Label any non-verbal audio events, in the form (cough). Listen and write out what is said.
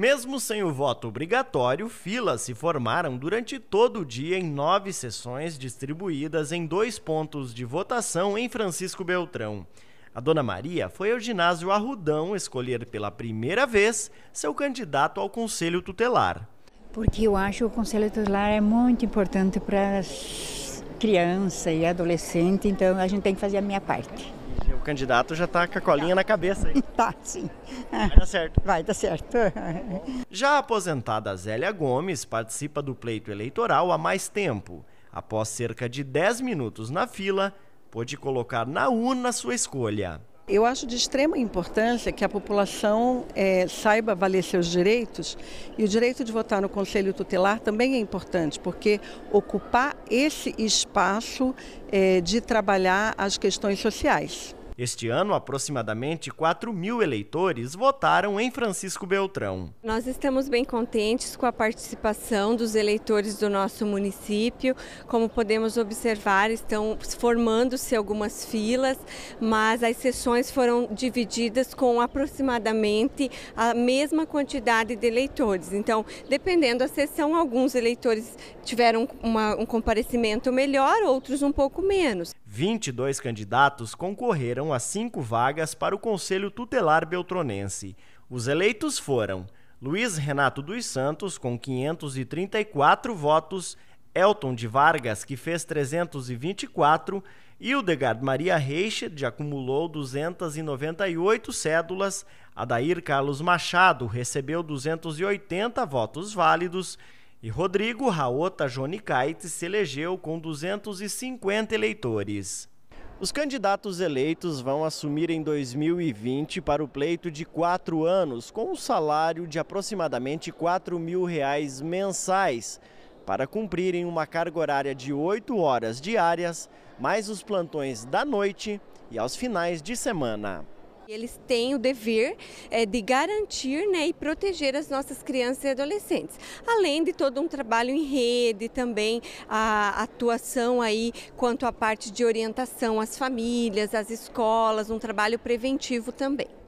Mesmo sem o voto obrigatório, filas se formaram durante todo o dia em nove sessões distribuídas em dois pontos de votação em Francisco Beltrão. A dona Maria foi ao ginásio Arrudão escolher pela primeira vez seu candidato ao conselho tutelar. Porque eu acho que o conselho tutelar é muito importante para criança e adolescente, então a gente tem que fazer a minha parte o candidato já está com a colinha na cabeça. Aí. (laughs) Tá, sim. Vai dar certo. Vai dar certo. Já a aposentada Zélia Gomes participa do pleito eleitoral há mais tempo. Após cerca de 10 minutos na fila, pôde colocar na urna sua escolha. Eu acho de extrema importância que a população é, saiba valer seus direitos e o direito de votar no Conselho Tutelar também é importante, porque ocupar esse espaço é, de trabalhar as questões sociais. Este ano, aproximadamente 4 mil eleitores votaram em Francisco Beltrão. Nós estamos bem contentes com a participação dos eleitores do nosso município. Como podemos observar, estão formando-se algumas filas, mas as sessões foram divididas com aproximadamente a mesma quantidade de eleitores. Então, dependendo da sessão, alguns eleitores tiveram uma, um comparecimento melhor, outros um pouco menos. 22 candidatos concorreram a cinco vagas para o Conselho Tutelar Beltronense. Os eleitos foram Luiz Renato dos Santos, com 534 votos, Elton de Vargas, que fez 324, Hildegard Maria Reichert acumulou 298 cédulas, Adair Carlos Machado recebeu 280 votos válidos e Rodrigo Raota Jonicaite se elegeu com 250 eleitores. Os candidatos eleitos vão assumir em 2020 para o pleito de quatro anos, com um salário de aproximadamente 4 mil reais mensais, para cumprirem uma carga horária de 8 horas diárias, mais os plantões da noite e aos finais de semana. Eles têm o dever é, de garantir né, e proteger as nossas crianças e adolescentes, além de todo um trabalho em rede também, a atuação aí quanto à parte de orientação às famílias, às escolas, um trabalho preventivo também.